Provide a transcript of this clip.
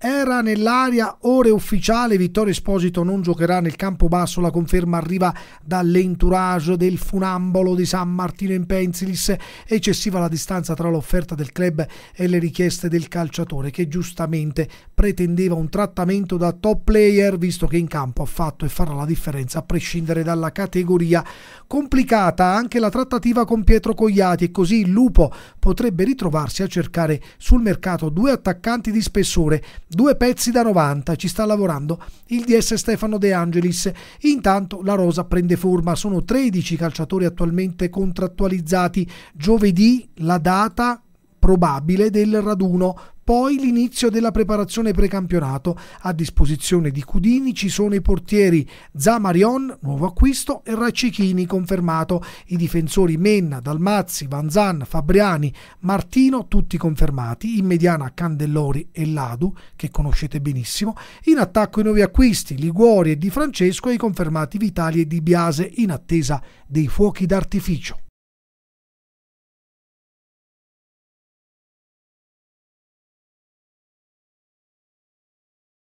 Era nell'aria ore ufficiale, Vittorio Esposito non giocherà nel campo basso, la conferma arriva dall'entourage del funambolo di San Martino in Pensilis, eccessiva la distanza tra l'offerta del club e le richieste del calciatore che giustamente pretendeva un trattamento da top player visto che in campo ha fatto e farà la differenza a prescindere dalla categoria. Complicata anche la trattativa con Pietro Cogliati e così il Lupo potrebbe ritrovarsi a cercare sul mercato due attaccanti di spessore Due pezzi da 90, ci sta lavorando il DS Stefano De Angelis. Intanto la rosa prende forma, sono 13 calciatori attualmente contrattualizzati. Giovedì la data probabile del raduno, poi l'inizio della preparazione precampionato. A disposizione di Cudini ci sono i portieri Zamarion, nuovo acquisto, e Raccichini, confermato. I difensori Menna, Dalmazzi, Vanzan, Fabriani, Martino, tutti confermati. In mediana Candellori e Ladu, che conoscete benissimo. In attacco i nuovi acquisti, Liguori e Di Francesco, e i confermati Vitali e Di Biase, in attesa dei fuochi d'artificio.